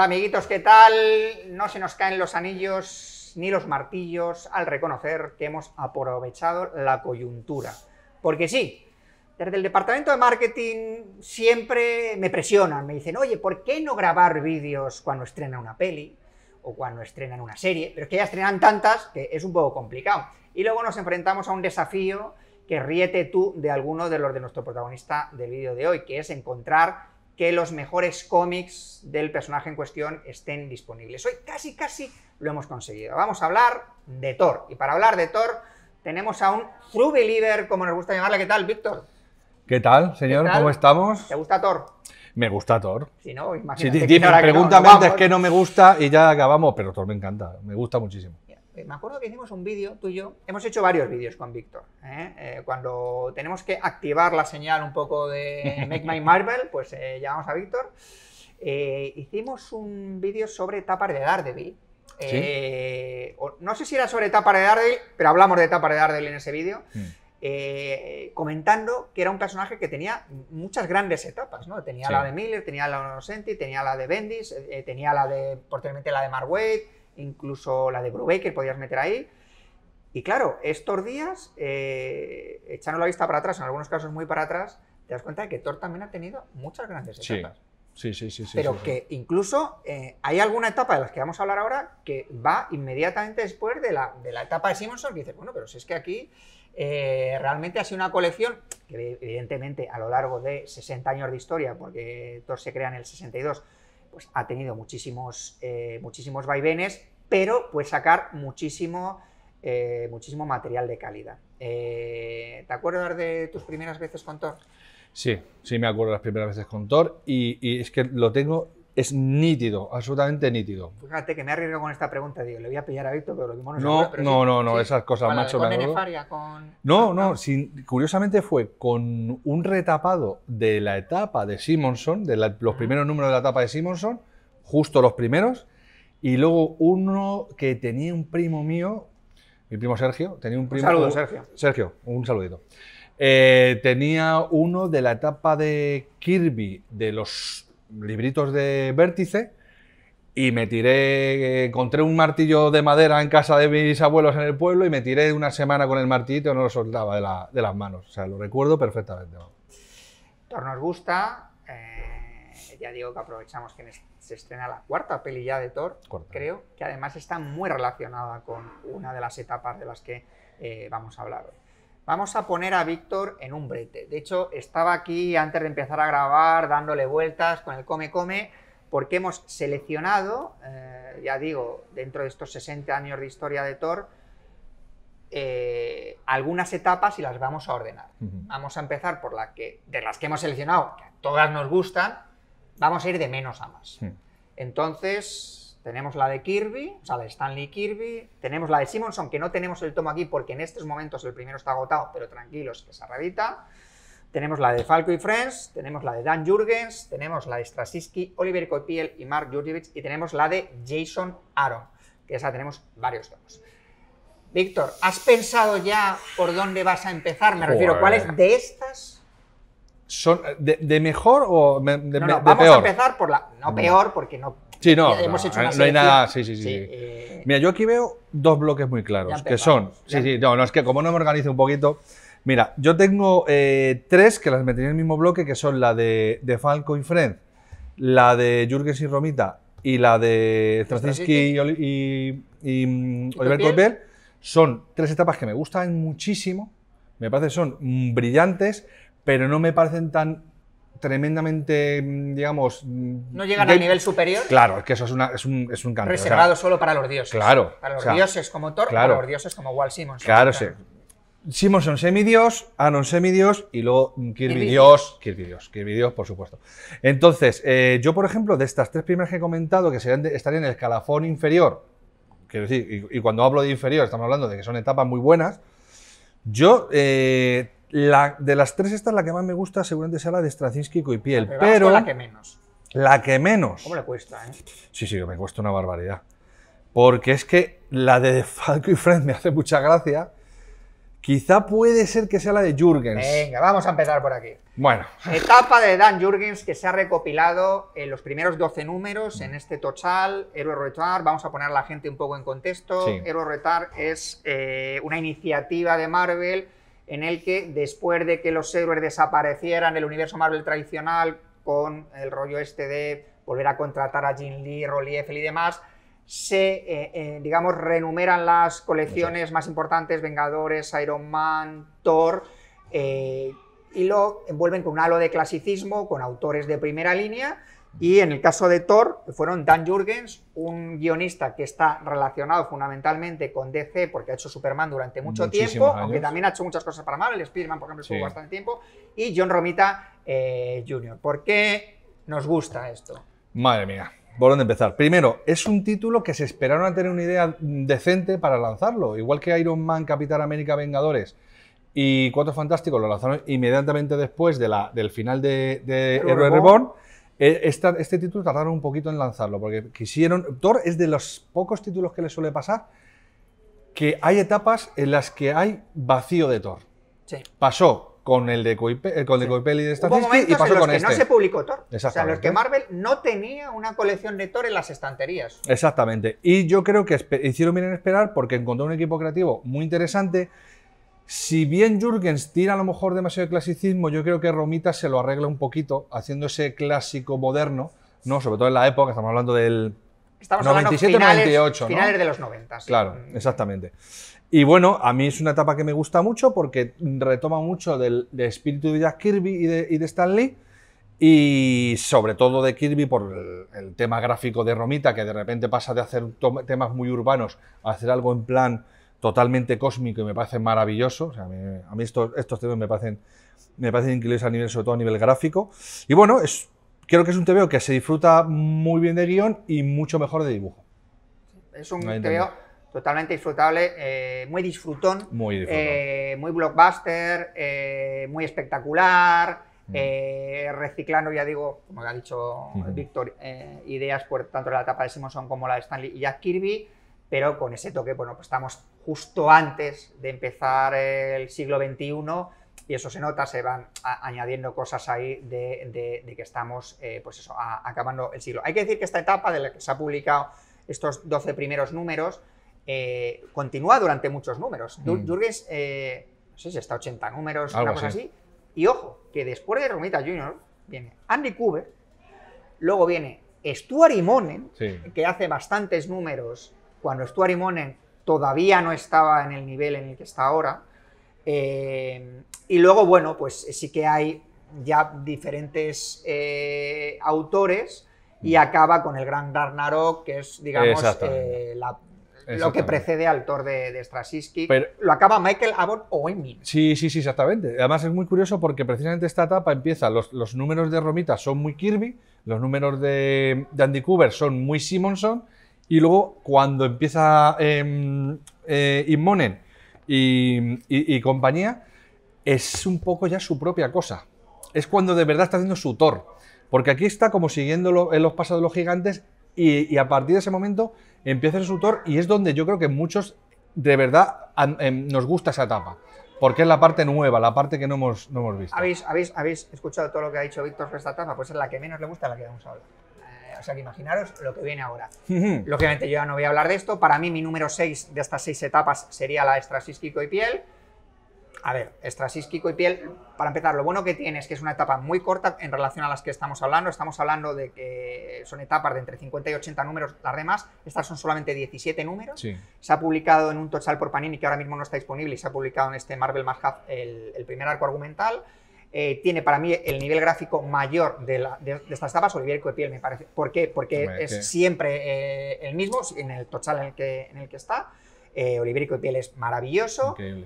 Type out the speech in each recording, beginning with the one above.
Hola amiguitos, ¿qué tal? No se nos caen los anillos ni los martillos al reconocer que hemos aprovechado la coyuntura. Porque sí, desde el departamento de marketing siempre me presionan, me dicen, oye, ¿por qué no grabar vídeos cuando estrena una peli o cuando estrenan una serie? Pero es que ya estrenan tantas que es un poco complicado. Y luego nos enfrentamos a un desafío que ríete tú de alguno de los de nuestro protagonista del vídeo de hoy, que es encontrar que los mejores cómics del personaje en cuestión estén disponibles. Hoy casi, casi lo hemos conseguido. Vamos a hablar de Thor. Y para hablar de Thor tenemos a un true believer, como nos gusta llamarle. ¿Qué tal, Víctor? ¿Qué tal, señor? ¿Cómo estamos? ¿Te gusta Thor? Me gusta Thor. Si no, imagínate. que no, que no me gusta y ya acabamos, pero Thor me encanta, me gusta muchísimo. Eh, me acuerdo que hicimos un vídeo, tú y yo, hemos hecho varios vídeos con Víctor. ¿eh? Eh, cuando tenemos que activar la señal un poco de Make My Marvel, pues llamamos a Víctor. hicimos un vídeo sobre Tapas de Daredevil. no sé si era sobre Tapas de Daredevil, pero hablamos de Tapas de Daredevil en ese vídeo. Mm. comentando que era un personaje que tenía muchas grandes etapas, ¿no? Tenía la de Miller, tenía la de Onosenti, tenía la de Bendis, tenía la de, posteriormente la de Mark Wade, incluso la de Brubaker podías meter ahí. Y claro, estos días, eh, echando la vista para atrás, en algunos casos muy para atrás, te das cuenta de que Thor también ha tenido muchas grandes etapas. Sí, sí, sí. sí pero que incluso eh, hay alguna etapa de las que vamos a hablar ahora que va inmediatamente después de la, etapa de Simonson, que dices, bueno, pero si es que aquí eh, realmente ha sido una colección que evidentemente a lo largo de 60 años de historia, porque Thor se crea en el 62, pues ha tenido muchísimos, eh, muchísimos vaivenes, pero pues sacar muchísimo, eh, muchísimo material de calidad. Eh, ¿Te acuerdas de tus primeras veces con Thor? Sí, sí me acuerdo de las primeras veces con Thor y es que lo tengo es nítido, absolutamente nítido. Fíjate que me arriesgo con esta pregunta, digo, le voy a pillar a Víctor, pero lo mismo no No, no, no, no, esas cosas, macho. Con No, ah, no, ah. curiosamente fue con un retapado de la etapa de Simonson, de los ah. primeros números de la etapa de Simonson, justo los primeros, y luego uno que tenía un primo mío, mi primo Sergio, tenía un primo... Un saludo, Sergio. Sergio, un saludito. Eh, tenía uno de la etapa de Kirby, de los libritos de vértice y me tiré, encontré un martillo de madera en casa de mis abuelos en el pueblo y me tiré una semana con el martillo y no lo soltaba de, las manos. O sea, lo recuerdo perfectamente. Nos gusta, eh, ya digo que aprovechamos que se estrena la cuarta peli ya de Thor, creo, que además está muy relacionada con una de las etapas de las que eh, vamos a hablar hoy. Vamos a poner a Víctor en un brete. De hecho, estaba aquí antes de empezar a grabar, dándole vueltas con el come-come, porque hemos seleccionado, eh, ya digo, dentro de estos 60 años de historia de Thor, eh, algunas etapas y las vamos a ordenar. Vamos a empezar por la que, de las que hemos seleccionado, que todas nos gustan, vamos a ir de menos a más. Entonces, tenemos la de Kirby, o sea, la de Stanley Kirby. Tenemos la de Simonson, que no tenemos el tomo aquí porque en estos momentos el primero está agotado, pero tranquilos, que se reedita. Tenemos la de Falco y Friends, tenemos la de Dan Jurgens, tenemos la de Straczynski, Oliver Cotiel y Mark Jurjevic, y tenemos la de Jason Aaron, que esa tenemos varios tomos. Víctor, ¿has pensado ya por dónde vas a empezar? Me refiero, ¿cuáles de estas? ¿Son eh, de, mejor o de, no, no, vamos a empezar por la. No mm. peor, porque no Sí, no, no, hay nada. Sí, sí, sí. Eh, mira, yo aquí veo dos bloques muy claros, que son. Sí, sí, no, no, es que como no me organice un poquito. Mira, yo tengo eh, tres que las metí en el mismo bloque, que son la de, Falco y Fred, la de Jürgens y Romita y la de Straczynski y, mm, Oliver Corbel. Son tres etapas que me gustan muchísimo, me parece que son brillantes, pero no me parecen tan tremendamente, mm, digamos... Mm, no llegan de... al nivel superior. Claro, es que eso es, un, es canto. Reservado solo para los dioses. Claro. Para los dioses como Thor, claro, para los dioses como Walt Simonson. Claro, sí. Simonson semidios, Anon semidios y luego mm, Kirby Dios, Kirby Dios, Kirby Dios, por supuesto. Entonces, eh, yo, por ejemplo, de estas tres primeras que he comentado, que estarían en el escalafón inferior, quiero decir, y, cuando hablo de inferior estamos hablando de que son etapas muy buenas, yo... Eh, la, de las tres estas, la que más me gusta seguramente sea la de Straczynski y Piel, pero... la que menos. La que menos. ¿Cómo le cuesta, eh? Sí, sí, me cuesta una barbaridad. Porque es que la de Falco y Friend me hace mucha gracia. Quizá puede ser que sea la de Jürgens. Venga, vamos a empezar por aquí. Bueno. Etapa de Dan Jürgens que se ha recopilado en los primeros 12 números en este total. Hero Retard, vamos a poner a la gente un poco en contexto. Hero Retard es eh, una iniciativa de Marvel en el que después de que los héroes desaparecieran el universo Marvel tradicional con el rollo este de volver a contratar a Jim Lee, Rolly Eiffel y demás, se, eh, eh, digamos, renumeran las colecciones más importantes, Vengadores, Iron Man, Thor, eh, y lo envuelven con un halo de clasicismo, con autores de primera línea, y en el caso de Thor, fueron Dan Jurgens, un guionista que está relacionado fundamentalmente con DC porque ha hecho Superman durante mucho tiempo, aunque también ha hecho muchas cosas para Marvel, Spiderman, por ejemplo, estuvo bastante tiempo, y John Romita eh, Jr. ¿Por qué nos gusta esto? Madre mía, ¿por dónde empezar? Primero, es un título que se esperaron a tener una idea decente para lanzarlo, igual que Iron Man, Capitán América, Vengadores y Cuatro Fantásticos lo lanzaron inmediatamente después de la, del final de, de Reborn. Reborn e, este título tardaron un poquito en lanzarlo, porque quisieron. Thor es de los pocos títulos que le suele pasar que hay etapas en las que hay vacío de Thor. Sí. Pasó con el de Coipel eh, con el de, Coipel y de y pasó que no este. se publicó Thor. O sea, los que Marvel no tenía una colección de Thor en las estanterías. Exactamente. Y yo creo que hicieron bien en esperar porque encontró un equipo creativo muy interesante si bien Jürgens tira a lo mejor demasiado de clasicismo, yo creo que Romita se lo arregla un poquito, haciendo ese clásico moderno, ¿no? Sobre todo en la época, estamos hablando del estamos 97, hablando finales, 98, Finales de los 90. Claro, exactamente. Y bueno, a mí es una etapa que me gusta mucho porque retoma mucho del, espíritu de Jack Kirby y de, Stan Lee y sobre todo de Kirby por el, tema gráfico de Romita, que de repente pasa de hacer temas muy urbanos a hacer algo en plan totalmente cósmico y me parece maravilloso. O sea, a mí estos, estos temas me parecen, me parecen increíbles a nivel, sobre todo a nivel gráfico. Y bueno, es, creo que es un TVO que se disfruta muy bien de guión y mucho mejor de dibujo. Es un no totalmente disfrutable, eh, muy disfrutón, muy, eh, muy blockbuster, eh, muy espectacular. Mm. reciclando, ya digo, como ha dicho Víctor, ideas por tanto la etapa de Simonson como la de Stanley y Jack Kirby pero con ese toque, bueno, pues estamos justo antes de empezar el siglo XXI y eso se nota, se van añadiendo cosas ahí de, que estamos, eh, pues eso, acabando el siglo. Hay que decir que esta etapa de la que se ha publicado estos 12 primeros números eh, continúa durante muchos números. Mm. Eh, no sé si está 80 números, Algo así. Y ojo, que después de Romita Jr. viene Andy Cooper, luego viene Stuart Imonen, que hace bastantes números cuando Stuart Imonen todavía no estaba en el nivel en el que está ahora. Eh, y luego, bueno, pues sí que hay ya diferentes eh, autores y mm. acaba con el gran Ragnarok, que es, digamos, eh, lo que precede al Thor de, de Straczynski. Pero, lo acaba Michael Abbott o Emil. Sí, sí, sí, exactamente. Además es muy curioso porque precisamente esta etapa empieza, los, números de Romita son muy Kirby, los números de, de Andy Cooper son muy Simonson, y luego, cuando empieza em, eh, y, compañía, es un poco ya su propia cosa. Es cuando de verdad está haciendo su Thor. Porque aquí está como siguiendo en los pasos de los gigantes y, a partir de ese momento empieza su tutor y es donde yo creo que muchos de verdad em, nos gusta esa etapa. Porque es la parte nueva, la parte que no hemos, no hemos visto. ¿Habéis, habéis, habéis escuchado todo lo que ha dicho Víctor sobre esta etapa? Pues es la que menos le gusta, la que vamos a hablar. O sea que imaginaros lo que viene ahora. Lógicamente yo ya no voy a hablar de esto. Para mí mi número 6 de estas 6 etapas sería la Kiko y piel. A ver, Kiko y piel, para empezar, lo bueno que tiene es que es una etapa muy corta en relación a las que estamos hablando. Estamos hablando de que son etapas de entre 50 y 80 números, las demás, estas son solamente 17 números. Se ha publicado en un total por Panini que ahora mismo no está disponible y se ha publicado en este Marvel Mad el, el primer arco argumental. Eh, tiene para mí el nivel gráfico mayor de, la, de, de Piel, me parece. ¿Por qué? Porque es siempre eh, el mismo, en el total en el que, está. Eh, de Piel es maravilloso. Eh,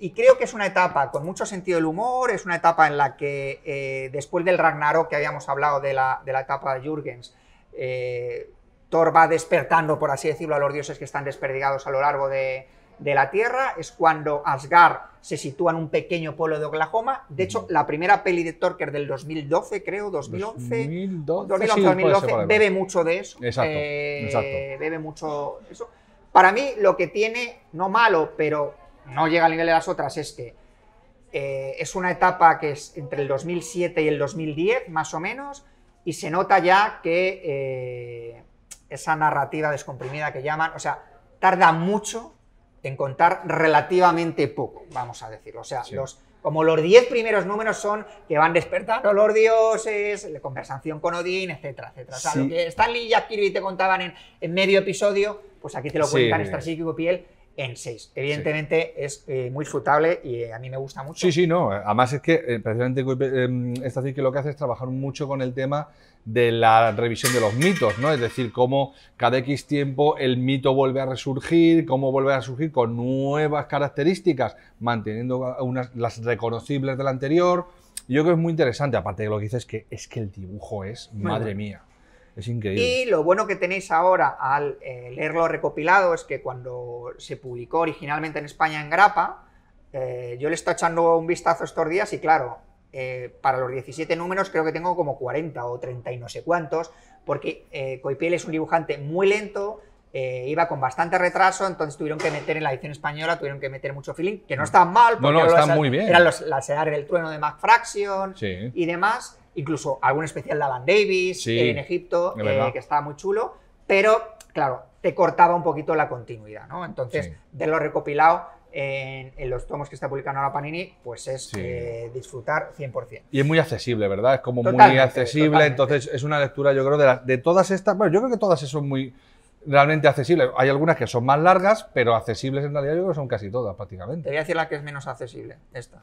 y, creo que es una etapa con mucho sentido del humor, es una etapa en la que después del Ragnarok que habíamos hablado de la, de la etapa de Jürgens, Thor va despertando, por así decirlo, a los dioses que están desperdigados a lo largo de, de la Tierra, es cuando Asgard se sitúa en un pequeño pueblo de Oklahoma. De hecho, la primera peli de Torker del 2012, creo, 2011, 2012, 2011, 2012 bebe mucho de eso. Eh, exacto, Bebe mucho eso. Para mí, lo que tiene, no malo, pero no llega al nivel de las otras, es que eh, es una etapa que es entre el 2007 y el 2010, más o menos, y se nota ya que eh, esa narrativa descomprimida que llaman, o sea, tarda mucho en contar relativamente poco, vamos a decirlo. O sea, los, como los 10 primeros números son que van despertando los dioses, la conversación con Odín, etcétera, etcétera. O sea, lo que Stanley y Jack te contaban en, medio episodio, pues aquí te lo cuentan sí. extra psíquico piel en 6. Evidentemente es eh, muy frutable y eh, a mí me gusta mucho. Sí, sí, no. Además es que eh, precisamente em, esta que lo que hace es trabajar mucho con el tema de la revisión de los mitos, ¿no? Es decir, cómo cada X tiempo el mito vuelve a resurgir, cómo vuelve a surgir con nuevas características, manteniendo unas, las reconocibles del anterior. Yo creo que es muy interesante, aparte de lo que dices, es que es que el dibujo es, madre mía. Y lo bueno que tenéis ahora al eh, leerlo recopilado es que cuando se publicó originalmente en España en Grapa, eh, yo le estoy echando un vistazo estos días y claro, eh, para los 17 números creo que tengo como 40 o 30 y no sé cuántos, porque eh, Coipiel es un dibujante muy lento, iba con bastante retraso, entonces tuvieron que meter en la edición española, tuvieron que meter mucho feeling, que no mm. está mal, porque muy bien. eran las edades del trueno de Max Fraction y demás incluso algún especial de Alan Davis en Egipto, eh, que estaba muy chulo, pero claro, te cortaba un poquito la continuidad, ¿no? Entonces, de lo recopilado en, los tomos que está publicando ahora Panini, pues es eh, disfrutar 100%. Y es muy accesible, ¿verdad? Es como muy accesible, entonces es una lectura, yo creo, de, de todas estas, bueno, yo creo que todas son muy realmente accesibles. Hay algunas que son más largas, pero accesibles en realidad yo creo que son casi todas prácticamente. Te voy a decir la que es menos accesible, esta.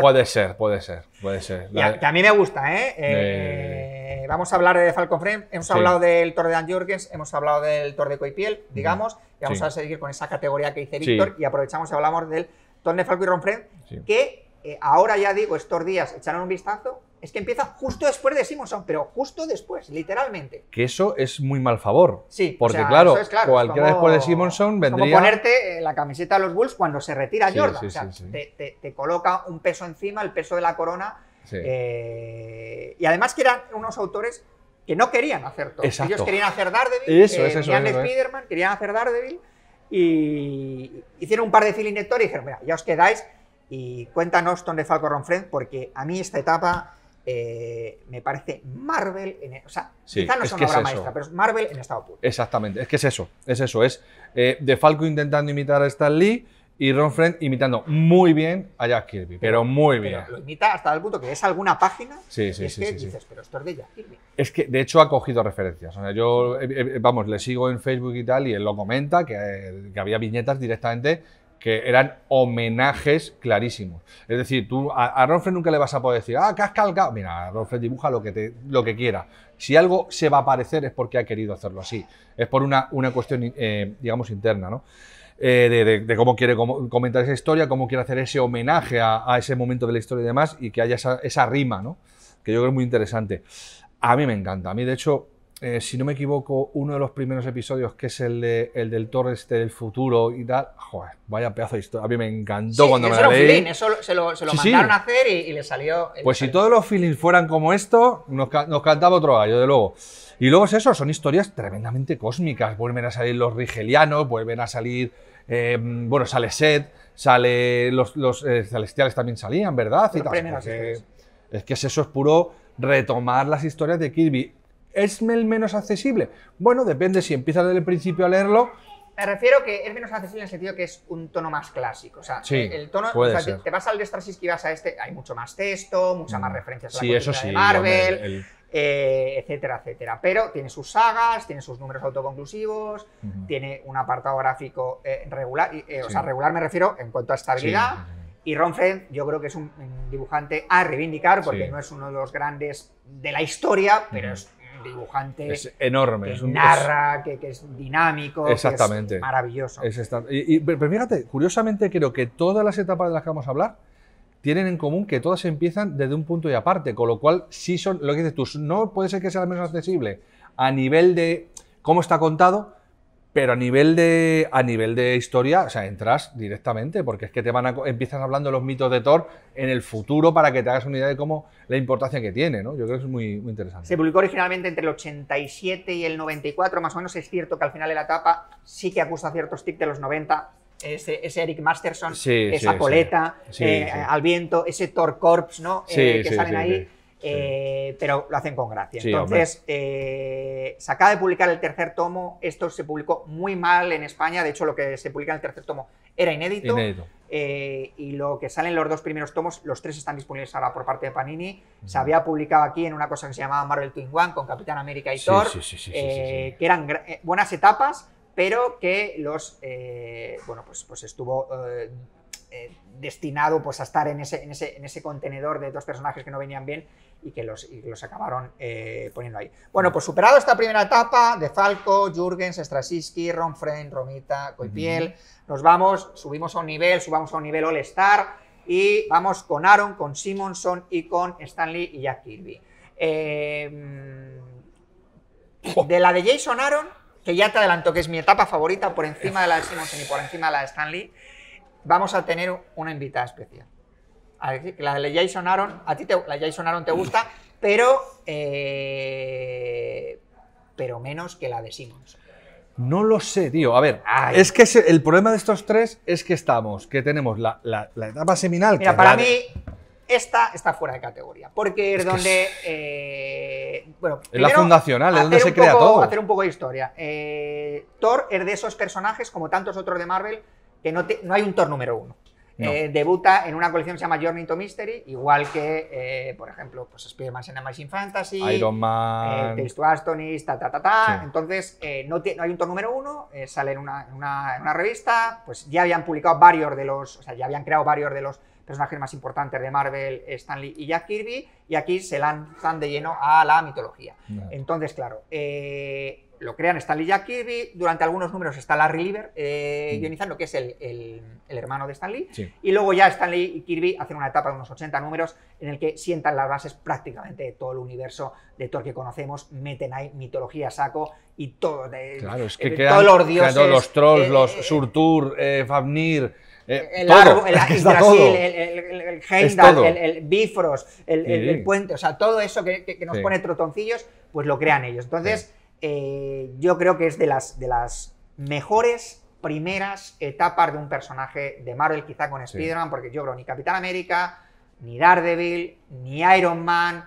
Puede ser, puede ser, puede ser. que a mí me gusta, ¿eh? Eh, ¿eh? vamos a hablar de Falcon Frame, hemos hablado del Tor de Dan Jorgens, hemos hablado del Tor de Coipiel, digamos, y vamos a seguir con esa categoría que dice Víctor, y aprovechamos y hablamos del Tor de Falcon Friend, que eh, ahora ya digo, estos días echaron un vistazo, es que empieza justo después de Simonson, pero justo después, literalmente. Que eso es muy mal favor. Sí, porque claro, cualquiera después de Simonson vendría. Como ponerte eh, la camiseta de los Bulls cuando se retira Jordan. o sea, te, coloca un peso encima, el peso de la corona. Eh, y además que eran unos autores que no querían hacer todo. Ellos querían hacer Daredevil, querían eh, Spider-Man, querían hacer Daredevil. Y hicieron un par de filinectores y dijeron: Mira, ya os quedáis y cuéntanos dónde Falco Ron porque a mí esta etapa eh, me parece Marvel, en, o sea, no son obra maestra, pero es Marvel en estado puro. Exactamente, es que es eso, es eso, es eh, De Falco intentando imitar a Stan Lee y Ron Friend imitando muy bien a Jack Kirby, pero, muy bien. lo imita hasta el punto que es alguna página sí, sí, y es que dices, pero esto es de Jack Kirby. Es que, de hecho, ha cogido referencias. O sea, yo, eh, vamos, le sigo en Facebook y tal y él lo comenta, que, que había viñetas directamente que eran homenajes clarísimos. Es decir, tú a, a nunca le vas a poder decir, ah, calcado! Mira, Ronfred dibuja lo que, te, lo que quiera. Si algo se va a parecer es porque ha querido hacerlo así. Es por una, una cuestión, eh, digamos, interna, ¿no? Eh, de, cómo quiere comentar esa historia, cómo quiere hacer ese homenaje a, ese momento de la historia y demás, y que haya esa, esa rima, ¿no? Que yo creo que es muy interesante. A mí me encanta. A mí, de hecho, eh, si no me equivoco, uno de los primeros episodios, que es el, del Torres este del futuro y tal. Joder, vaya pedazo de historia. A mí me encantó cuando me lo leí. eso se lo, se lo mandaron a hacer y, le salió. Pues si todos los feelings fueran como esto, nos, cantaba otro gallo, de luego. Y luego es eso, son historias tremendamente cósmicas. Vuelven a salir los rigelianos, vuelven a salir. Eh, bueno, sale Seth, sale. Los, eh, celestiales también salían, ¿verdad? Y es que eso es puro retomar las historias de Kirby ¿Es el menos accesible? Bueno, depende si empiezas desde el principio a leerlo. Me refiero que es menos accesible en el sentido que es un tono más clásico. O sea, el tono. te, vas al de y vas a este, hay mucho más texto, muchas más mm. referencias a la eso de Marvel, eh, etcétera, etcétera. Pero tiene sus sagas, tiene sus números autoconclusivos, tiene un apartado gráfico eh, regular. Eh, o sea, regular me refiero en cuanto a estabilidad. Y Ron yo creo que es un dibujante a reivindicar porque no es uno de los grandes de la historia, pero es dibujante es enorme, es un, narra, que, es dinámico, exactamente. es maravilloso. y, pero fíjate, curiosamente creo que todas las etapas de las que vamos a hablar tienen en común que todas empiezan desde un punto y aparte, con lo cual sí son, lo que dices tú, no puede ser que sea menos accesible a nivel de cómo está contado, pero a nivel de, a nivel de historia, o sea, entras directamente, porque es que te van a, empiezas hablando de los mitos de Thor en el futuro para que te hagas una idea de cómo la importancia que tiene, ¿no? Yo creo que es muy, muy interesante. Se publicó originalmente entre el 87 y el 94, más o menos es cierto que al final de la etapa sí que acusa ciertos tics de los 90, ese, Eric Masterson, esa coleta eh, al viento, ese Thor Corps, ¿no? Eh, que salen ahí. Eh, pero lo hacen con gracia. Entonces, eh, se acaba de publicar el tercer tomo, esto se publicó muy mal en España, de hecho lo que se publica en el tercer tomo era inédito, eh, y lo que salen los dos primeros tomos, los tres están disponibles ahora por parte de Panini, se había publicado aquí en una cosa que se llamaba Marvel Twin One con Capitán América y Thor, que eran buenas etapas, pero que los, bueno, pues, pues estuvo eh, destinado pues, a estar en ese, en ese, en, ese, contenedor de dos personajes que no venían bien y que los, los acabaron eh, poniendo ahí. Bueno, pues superado esta primera etapa de Falco, Jürgens, Straczynski, Ron Romita, Coipiel, nos vamos, subimos a un nivel, subamos a un nivel All-Star y vamos con Aaron, con Simonson y con Stanley y Jack Kirby. Em, de la de Jason Aaron, que ya te adelanto que es mi etapa favorita por encima de la de Simonson y por encima de la de Stanley, vamos a tener una invitada especial. ...a La de Jason Aaron, a ti te, la Jason Aaron te gusta, pero, eh, pero menos que la de Simmons. No lo sé, tío. A ver, es que el problema de estos tres es que estamos, que tenemos la, etapa seminal. Mira, que para mí esta está fuera de categoría, porque es, donde... Es... Eh, bueno, es la fundacional, es donde se crea Vamos todo. Hacer un poco de historia. Eh, Thor es de esos personajes, como tantos otros de Marvel, que no, hay un Thor número uno. Eh, debuta en una colección que se llama Journey to Mystery, igual que, eh, por ejemplo, pues Spider-Man en Amazing Fantasy, Iron eh, Man, eh, Astonis, ta, ta, ta, ta. Entonces, no, no, hay un tono número uno, sale en una, revista, pues ya habían publicado varios de los, o sea, ya habían creado varios de los personajes más importantes de Marvel, Stan y Jack Kirby, y aquí se lanzan de lleno a la mitología. Entonces, claro, lo crean Stanley y Kirby, durante algunos números está Larry Lieber eh, mm. guionizando, que es el, hermano de Stanley, y luego ya Stanley y Kirby hacen una etapa de unos 80 números en el que sientan las bases prácticamente de todo el universo de Thor que conocemos, meten ahí mitología saco y todo, claro, es que eh, crean, todos los dioses. los trolls, los eh, Surtur, eh, Fafnir... el todo, el, Brasil, el, el Heimdall, el, Bifrost, el, puente, o sea, todo eso que, nos pone trotoncillos, pues lo crean ellos. Entonces, eh, yo creo que es de las, de las mejores primeras etapas de un personaje de Marvel, quizá con Spiderman, Spider-Man, porque yo creo ni Capitán América, ni Daredevil, ni Iron Man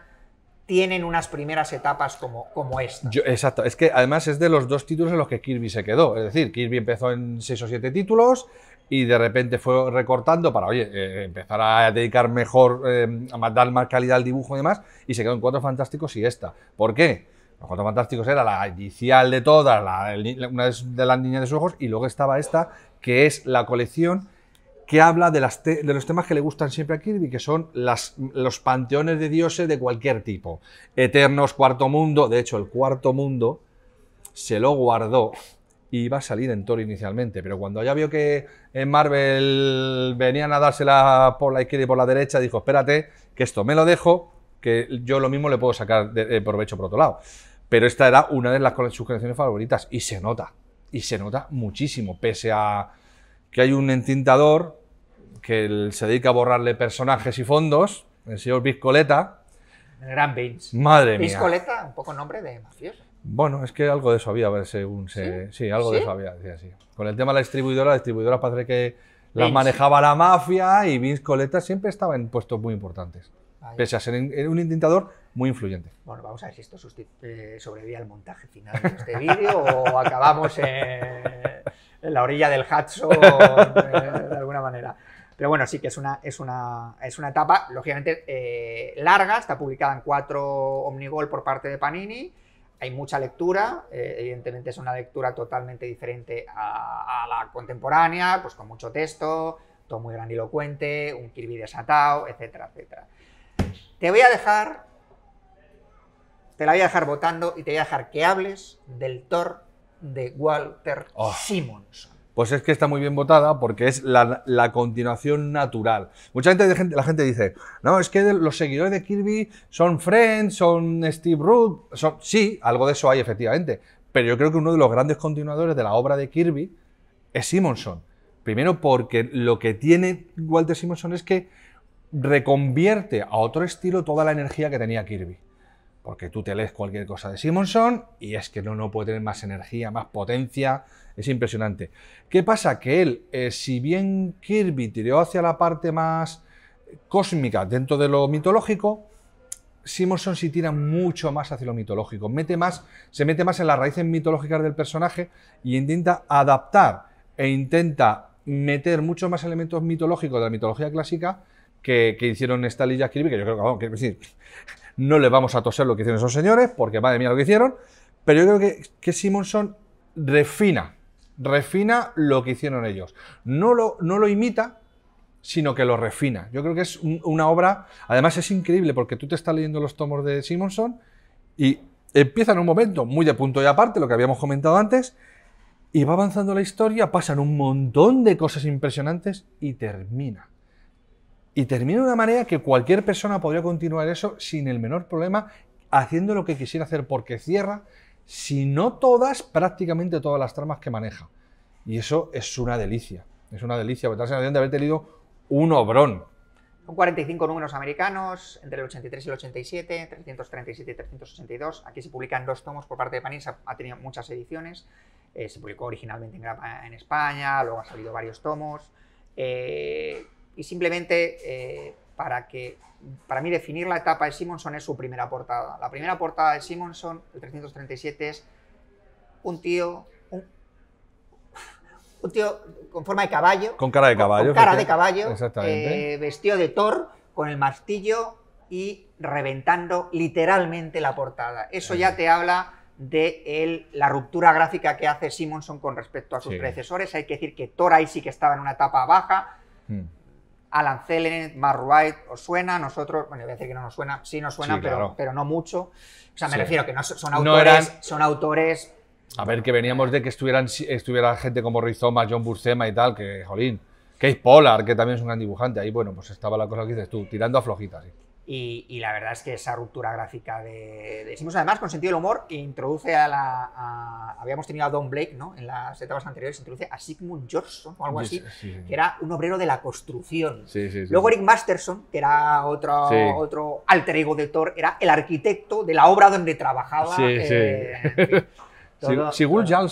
tienen unas primeras etapas como, como esta. exacto, es que además es de los dos títulos en los que Kirby se quedó. Es decir, Kirby empezó en seis o siete títulos y de repente fue recortando para, oye, eh, empezar a dedicar mejor, eh, a dar más calidad al dibujo y demás, y se quedó en Cuatro Fantásticos y esta. ¿Por qué? Los Cuatro Fantásticos era la inicial de todas, una de las niñas de sus ojos, y luego estaba esta, que es la colección que habla de, los temas que le gustan siempre a Kirby, que son los panteones de dioses de cualquier tipo. Eternos, Cuarto Mundo, de hecho el Cuarto Mundo se lo guardó y iba a salir en Thor inicialmente, pero cuando ya vio que en Marvel venían a dársela por la izquierda y por la derecha, dijo, espérate, que esto me lo dejo, que yo lo mismo le puedo sacar de provecho por otro lado. Pero esta era una de las, sus colecciones favoritas y se nota, y se nota muchísimo, pese a que hay un entintador que se dedica a borrarle personajes y fondos, el señor El Gran Vince. Madre mía. Biscoleta, un poco nombre de mafioso. Bueno, es que algo de eso había, pues, según ¿Sí? algo de eso había, decía así. Con el tema de la distribuidora, la distribuidora parece que la manejaba la mafia y Vince Coleta siempre estaba en puestos muy importantes. Pese a ser un intentador muy influyente. Bueno, vamos a ver si esto eh, sobrevive al montaje final de este vídeo o acabamos en la orilla del Hudson eh, de alguna manera. Pero bueno, sí que es una, es una, es una etapa, lógicamente, eh, larga, está publicada en cuatro Omnigol por parte de Panini hay mucha lectura, evidentemente es una lectura totalmente diferente a, la contemporánea, pues con mucho texto, todo muy grandilocuente, un Kirby desatado, etcétera, etcétera. Te voy a dejar te la voy a dejar votando y te voy a dejar que hables del Thor de Walter ah. Simonson. Pues es que está muy bien votada porque es la, continuación natural. Mucha gente, la gente dice, no, es que los seguidores de Kirby son Friends, son Steve Root, son... sí, algo de eso hay efectivamente, pero yo creo que uno de los grandes continuadores de la obra de Kirby es Simonson. Primero porque lo que tiene Walter Simonson es que reconvierte a otro estilo toda la energía que tenía Kirby porque tú te lees cualquier cosa de Simonson y es que no, no puede tener más energía, más potencia, es impresionante. ¿Qué pasa? Que él, eh, si bien Kirby tiró hacia la parte más cósmica dentro de lo mitológico, Simonson sí tira mucho más hacia lo mitológico, mete más, se mete más en las raíces mitológicas del personaje y intenta adaptar e intenta meter muchos más elementos mitológicos de la mitología clásica que, hicieron esta y Kirby, que yo creo que, vamos, a decir, no le vamos a toser lo que hicieron esos señores, porque madre mía lo que hicieron, pero yo creo que, Simonson refina, refina lo que hicieron ellos. No lo, no lo imita, sino que lo refina. Yo creo que es una obra, además es increíble porque tú te estás leyendo los tomos de Simonson y empieza en un momento muy de punto y aparte, lo que habíamos comentado antes, y va avanzando la historia, pasan un montón de cosas impresionantes y termina y termina de una manera que cualquier persona podría continuar eso sin el menor problema, haciendo lo que quisiera hacer, porque cierra, si no todas, prácticamente todas las tramas que maneja. Y eso es una delicia. Es una delicia, porque da la de haber tenido un obrón. Son 45 números americanos, entre el 83 y el 87, 337 y 362. Aquí se publican dos tomos por parte de Panini, ha tenido muchas ediciones. Eh, se publicó originalmente en, España, luego han salido varios tomos. Eh, y simplemente eh, para que, para mí definir la etapa de Simonson es su primera portada. La primera portada de Simonson, el 337, es un tío, un, tío con forma de caballo. Con cara de caballo. cara de caballo. Eh, vestido de Thor, con el martillo y reventando literalmente la portada. Eso ya te habla de la ruptura gráfica que hace Simonson con respecto a sus predecesores. Hay que decir que Thor ahí sí que estaba en una etapa baja. Hmm. Alan Zelen, Mark White, ¿os suena? Nosotros, bueno, voy a decir que no nos suena, sí nos suena, pero, pero no mucho. O sea, me refiero que no, son autores, son autores... A ver, que veníamos de que estuvieran, estuviera gente como Rizoma, John Bursema y tal, que, jolín, Keith Pollard, que también es un gran dibujante, ahí, bueno, pues estaba la cosa que dices tú, tirando a flojitas. ¿sí? Y, la verdad es que esa ruptura gráfica de, de además, con sentido del humor, introduce a la. habíamos tenido a Don Blake, ¿no? En las etapas anteriores, introduce a Sigmund Johnson o algo así, que era un obrero de la construcción. Luego Eric Masterson, que era otro, otro alter ego de Thor, era el arquitecto de la obra donde trabajaba. Eh, en fin, Sí, sí, sí. ahora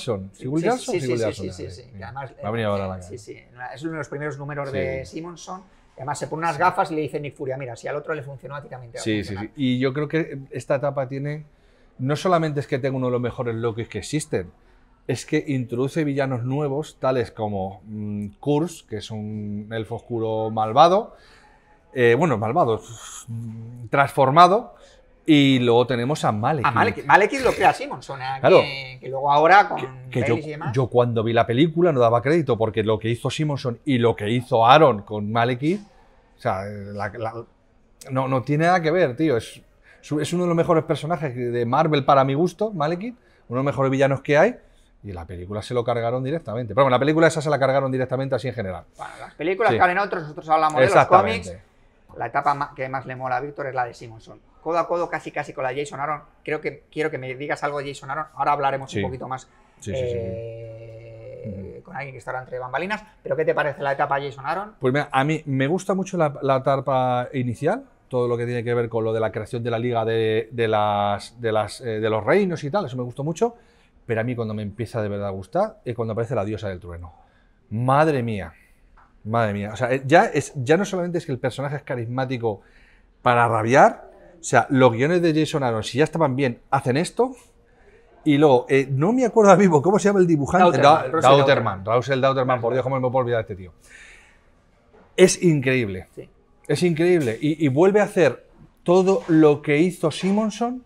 la Sí, sí. Es uno de los primeros números de Simonson Además, se pone unas gafas y le dice Nick Furia, mira, si al otro le funcionó, a sí, sí, sí. Y yo creo que esta etapa tiene, no solamente es que tenga uno de los mejores Lokis que existen, es que introduce villanos nuevos, tales como mmm, que es un elfo oscuro malvado, eh, bueno, malvado, mm, transformado, y luego tenemos a Malekith. A Malekith, lo crea Simonson, ¿eh? que, luego ahora con que, yo, cuando vi la película no daba crédito porque lo que hizo Simonson y lo que hizo Aaron con Malekith, o sea, no, no tiene nada que ver, tío. Es, es uno de los mejores personajes de Marvel para mi gusto, Malekith, uno de los mejores villanos que hay. Y la película se lo cargaron directamente. Pero bueno, la película esa se la cargaron directamente así en general. las películas sí. otros, nosotros hablamos de los cómics. La etapa que más le mola a Víctor es la de Simonson codo a codo casi casi con la Jason Aaron. Creo que quiero que me digas algo de Jason Aaron. Ahora hablaremos un poquito más eh, con alguien que estará entre bambalinas. Pero ¿qué te parece la etapa Jason Aaron? Pues a mí me gusta mucho la, tarpa inicial todo lo que tiene que ver con lo de la creación de la liga de, las, eh, de los reinos y tal, eso me gustó mucho, pero a mí cuando me empieza de verdad a gustar es cuando aparece la diosa del trueno. Madre mía, madre mía, o sea, eh, ya, es, ya no solamente es que el personaje es carismático para rabiar, o sea, los guiones de Jason Aaron, si ya estaban bien, hacen esto. Y luego, eh, no me acuerdo vivo cómo se llama el dibujante. Dauterman. por Dios, cómo me puedo olvidar este tío. Es increíble. Es increíble. Y, vuelve a hacer todo lo que hizo Simonson,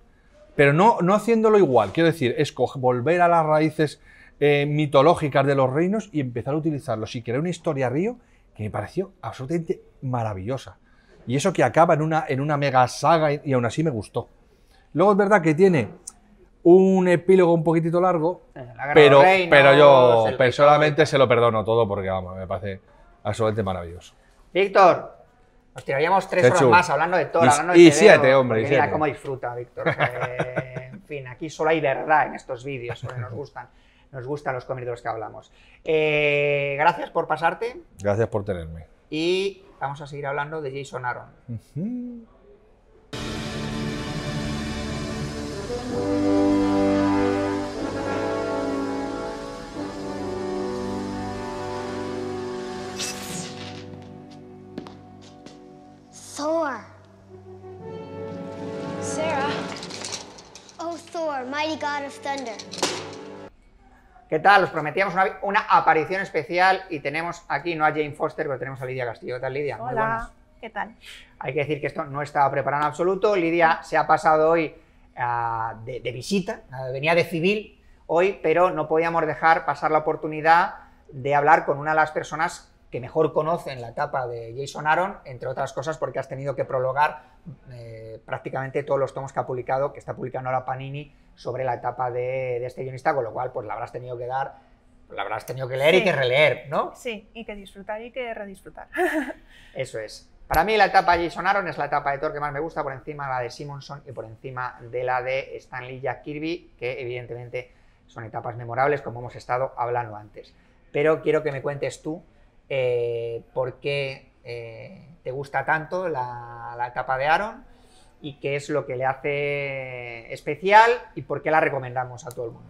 pero no, no haciéndolo igual. Quiero decir, es volver a las raíces eh, mitológicas de los reinos y empezar a utilizarlos. Y crear una historia río que me pareció absolutamente maravillosa. Y eso que acaba en una, en una mega saga y, aún así me gustó. Luego es verdad que tiene un epílogo un poquitito largo, eh, pero, pero yo personalmente se lo perdono todo porque vamos, me parece absolutamente maravilloso. Víctor, nos tiraríamos tres horas más hablando de todo, Y siete, hombre. mira como cómo disfruta, Víctor. en fin, aquí solo hay verdad en estos vídeos, porque nos gustan. Nos gustan los los que hablamos. Eh, gracias por pasarte. Gracias por tenerme. Y vamos a seguir hablando de Jason Aaron. ¿Qué tal? Os prometíamos una, aparición especial y tenemos aquí no a Jane Foster, pero tenemos a Lidia Castillo. ¿Qué tal, Lidia? Hola, ¿qué tal? Hay que decir que esto no estaba preparado en absoluto. Lidia se ha pasado hoy ah, de, visita, ah, venía de civil hoy, pero no podíamos dejar pasar la oportunidad de hablar con una de las personas que mejor conocen la etapa de Jason Aaron, entre otras cosas porque has tenido que prologar eh, prácticamente todos los tomos que ha publicado, que está publicando ahora Panini, sobre la etapa de, este guionista, con lo cual pues la habrás tenido que dar, la habrás tenido que leer y que releer, ¿no? Sí, y que disfrutar y que redisfrutar. Eso es. Para mí la etapa de Jason Aaron es la etapa de Thor que más me gusta, por encima de la de Simonson y por encima de la de Stanley y Jack Kirby, que evidentemente son etapas memorables, como hemos estado hablando antes. Pero quiero que me cuentes tú eh, por qué eh, te gusta tanto la, la, de Aaron y qué es lo que le hace especial y por qué la recomendamos a todo el mundo.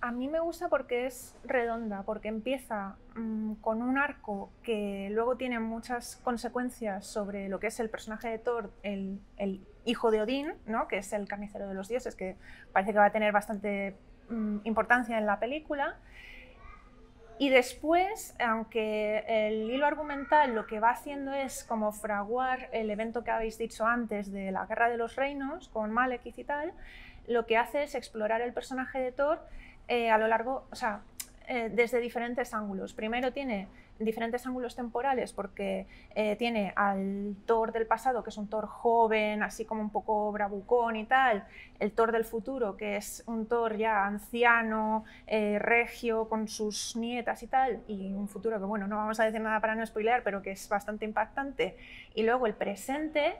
A mí me gusta porque es redonda, porque empieza mm, con un arco que luego tiene muchas consecuencias sobre lo que es el personaje de Thor, el, hijo de Odín, ¿no? que es el carnicero de los dioses, que parece que va a tener bastante mm, importancia en la película. Y después, aunque el hilo argumental lo que va haciendo es como fraguar el evento que habéis dicho antes de la Guerra de los Reinos con Malek y tal, lo que hace es explorar el personaje de Thor eh, a lo largo, o sea, eh, desde diferentes ángulos. Primero tiene diferentes ángulos temporales porque eh, tiene al Thor del pasado, que es un Thor joven, así como un poco bravucón y tal, el Thor del futuro, que es un Thor ya anciano, eh, regio, con sus nietas y tal, y un futuro que, bueno, no vamos a decir nada para no spoilear, pero que es bastante impactante. Y luego el presente,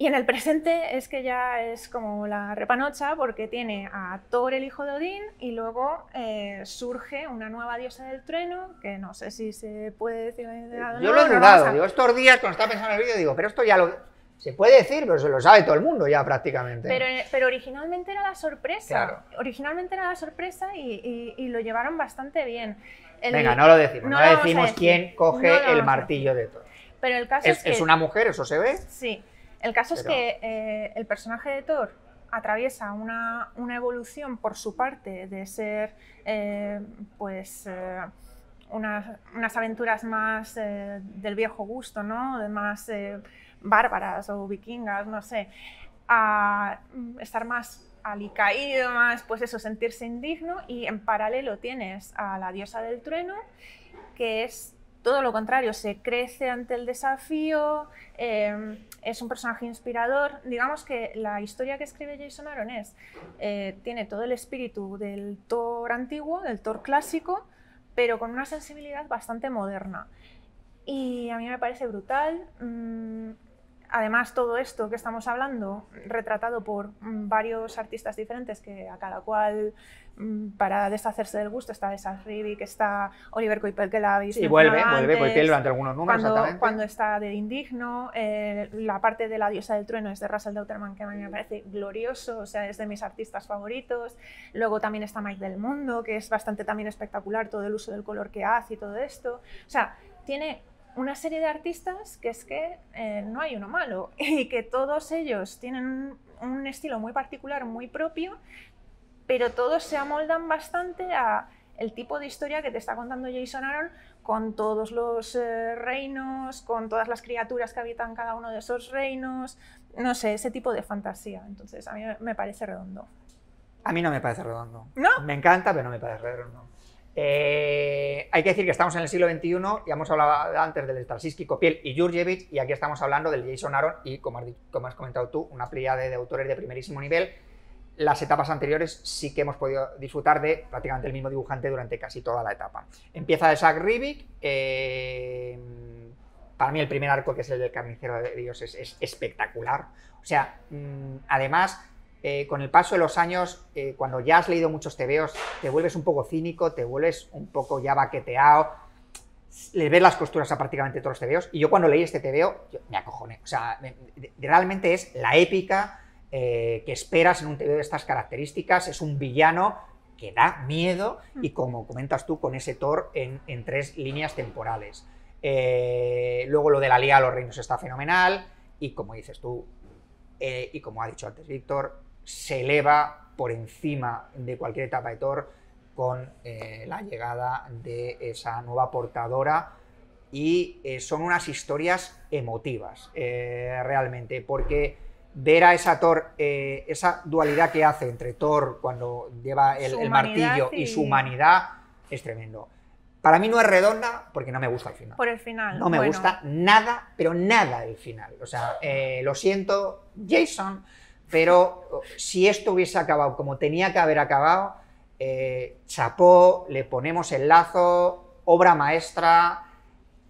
y en el presente es que ya es como la repanocha porque tiene a Thor, el hijo de Odín, y luego eh, surge una nueva diosa del trueno, que no sé si se puede decir. yo lo he dudado, digo, estos días cuando estaba pensando en el vídeo, digo, pero esto ya lo... Se puede decir, pero se lo sabe todo el mundo ya prácticamente. Pero, eh, originalmente era la sorpresa. Originalmente era la sorpresa y, lo llevaron bastante bien. Venga, no lo decimos, no, no decimos quién coge el martillo de Thor. Pero el caso es, que... Es una mujer, eso se ve. Sí. El caso es que eh, el personaje de Thor atraviesa una, evolución por su parte de ser eh, pues eh, unas, aventuras más del viejo gusto, ¿no? De más bárbaras o vikingas, no sé, a estar más alicaído, más pues eso, sentirse indigno y en paralelo tienes a la diosa del trueno que es todo lo contrario, se crece ante el desafío, em, es un personaje inspirador. Digamos que la historia que escribe Jason Aaron es, eh, tiene todo el espíritu del Thor antiguo, del Thor clásico, pero con una sensibilidad bastante moderna. Y a mí me parece brutal. Mm, Además, todo esto que estamos hablando, retratado por mm, varios artistas diferentes, que a cada cual, mm, para deshacerse del gusto, está Esa que está Oliver Coipel, que la habéis Y vuelve, durante algunos números, cuando, Cuando está de Indigno, eh, la parte de La diosa del trueno es de Russell Dauterman, que a mí me parece glorioso, o sea, es de mis artistas favoritos. Luego también está Mike del Mundo, que es bastante también espectacular todo el uso del color que hace y todo esto. O sea, tiene una serie de artistas que es que eh, no hay uno malo y que todos ellos tienen un estilo muy particular, muy propio, pero todos se amoldan bastante a el tipo de historia que te está contando Jason Aaron con todos los eh, reinos, con todas las criaturas que habitan cada uno de esos reinos, no sé, ese tipo de fantasía. Entonces, a mí me parece redondo. A mí no me parece redondo. ¿No? Me encanta, pero no me parece redondo. Eh, hay que decir que estamos en el siglo XXI, y hemos hablado antes del Straczynski, Copiel y Jurjevic, y aquí estamos hablando del Jason Aaron y, como has, comentado tú, una playa de, autores de primerísimo nivel. Las etapas anteriores sí que hemos podido disfrutar de prácticamente el mismo dibujante durante casi toda la etapa. Empieza de Zach Rivik, eh, para mí el primer arco, que es el del Carnicero de Dios, es, espectacular. O sea, mm, además eh, con el paso de los años, eh, cuando ya has leído muchos tebeos, te vuelves un poco cínico, te vuelves un poco ya baqueteado, le ves las costuras a prácticamente todos los tebeos. Y yo cuando leí este tebeo, me acojoné. O sea, realmente es la épica eh, que esperas en un tebeo de estas características. Es un villano que da miedo y mm. como comentas tú, con ese Thor en, tres líneas temporales. luego lo de la Liga de los Reinos está fenomenal y como dices tú, y como ha dicho antes Víctor, se eleva por encima de cualquier etapa de Thor con eh, la llegada de esa nueva portadora y eh, son unas historias emotivas eh, realmente porque ver a esa Thor, esa dualidad que hace entre Thor cuando lleva el, martillo y su humanidad es tremendo. Para mí no es redonda porque no me gusta el final. Por el final. No me gusta nada, pero nada el final. O sea, lo siento, Jason, pero si esto hubiese acabado como tenía que haber acabado, eh, chapó, le ponemos el lazo, obra maestra,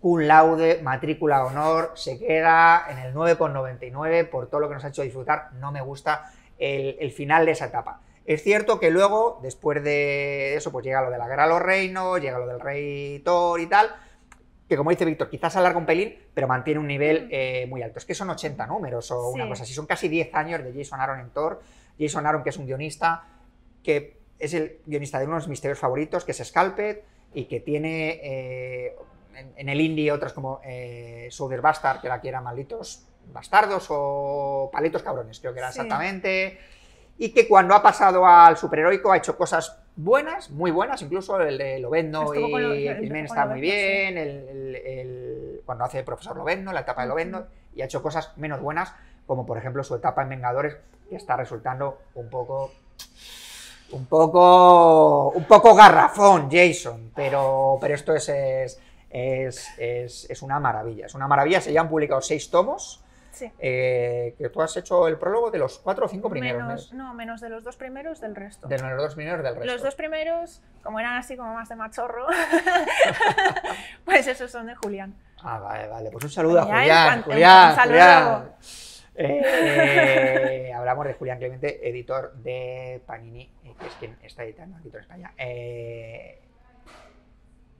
cum laude, matrícula honor, se queda en el 9,99 por todo lo que nos ha hecho disfrutar. No me gusta el, el final de esa etapa. Es cierto que luego, después de eso, pues llega lo de la guerra a los reinos, llega lo del rey Thor y tal, que como dice Víctor, quizás alarga un pelín, pero mantiene un nivel mm. eh, muy alto. Es que son 80 números o una cosa así, son casi 10 años de Jason Aaron en Thor. Jason Aaron, que es un guionista, que es el guionista de uno de mis misterios favoritos, que es Scalped, y que tiene eh, en, el indie otras como eh, Bastard, que era que era Malditos Bastardos o Palitos Cabrones, creo que era exactamente y que cuando ha pasado al superheroico ha hecho cosas buenas, muy buenas, incluso el de Lovendo y lo, el está muy bien, el, cuando hace el profesor Lovendo, la etapa de Lovendo, y ha hecho cosas menos buenas, como por ejemplo su etapa en Vengadores, que está resultando un poco... Un poco, un poco garrafón, Jason, pero, pero esto es, es, es una maravilla. Es una maravilla, se ya han publicado seis tomos, eh, que tú has hecho el prólogo de los cuatro o cinco primeros. Menos, no, menos de los dos primeros del resto. De los dos primeros del resto. Los dos primeros, como eran así como más de machorro, pues esos son de Julián. Ah, vale, vale. Pues un saludo a Julián. Julián, eh, hablamos de Julián Clemente, editor de Panini, eh, que es quien está editando aquí en España.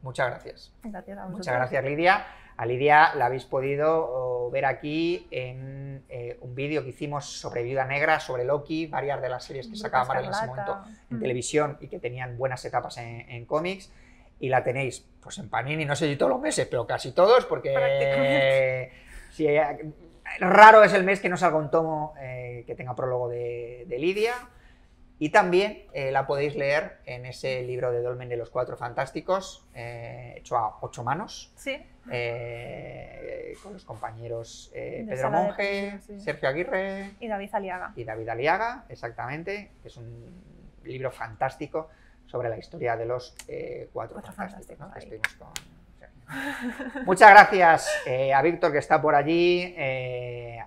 muchas gracias. Muchas gracias, Lidia. A Lidia la habéis podido ver aquí en eh, un vídeo que hicimos sobre Viuda Negra, sobre Loki, varias de las series que sacaba Marvel en ese momento en mm. televisión y que tenían buenas etapas en, cómics. Y la tenéis pues en Panini, no sé si todos los meses, pero casi todos, porque raro es el mes que no salga un tomo eh, que tenga prólogo de Lidia. Y también eh, la podéis leer en ese libro de Dolmen de los Cuatro Fantásticos, eh, hecho a ocho manos, eh, con los compañeros Pedro Monge, Sergio Aguirre y David Aliaga. Y David Aliaga, exactamente, es un libro fantástico sobre la historia de los Cuatro, Fantásticos. Muchas gracias a Víctor que está por allí,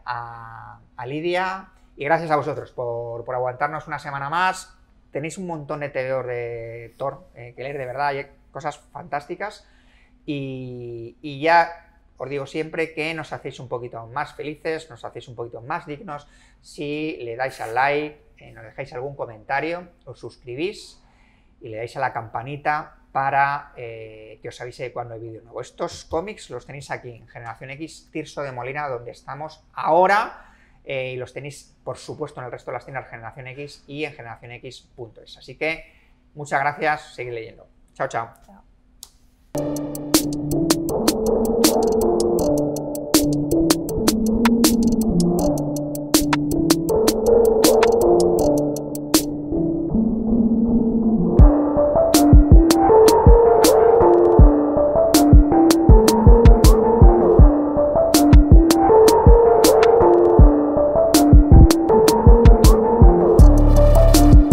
a Lidia. Y gracias a vosotros por, aguantarnos una semana más. Tenéis un montón de teor de Thor eh, que leer, de verdad, hay cosas fantásticas. Y, ya os digo siempre que nos hacéis un poquito más felices, nos hacéis un poquito más dignos si le dais al like, eh, nos dejáis algún comentario, os suscribís y le dais a la campanita para eh, que os avise cuando hay vídeo nuevo. Estos cómics los tenéis aquí en Generación X, Tirso de Molina, donde estamos ahora eh, y los tenéis, por supuesto, en el resto de las tiendas Generación X y en generacionx.es. Así que muchas gracias, seguid leyendo. chao. chao.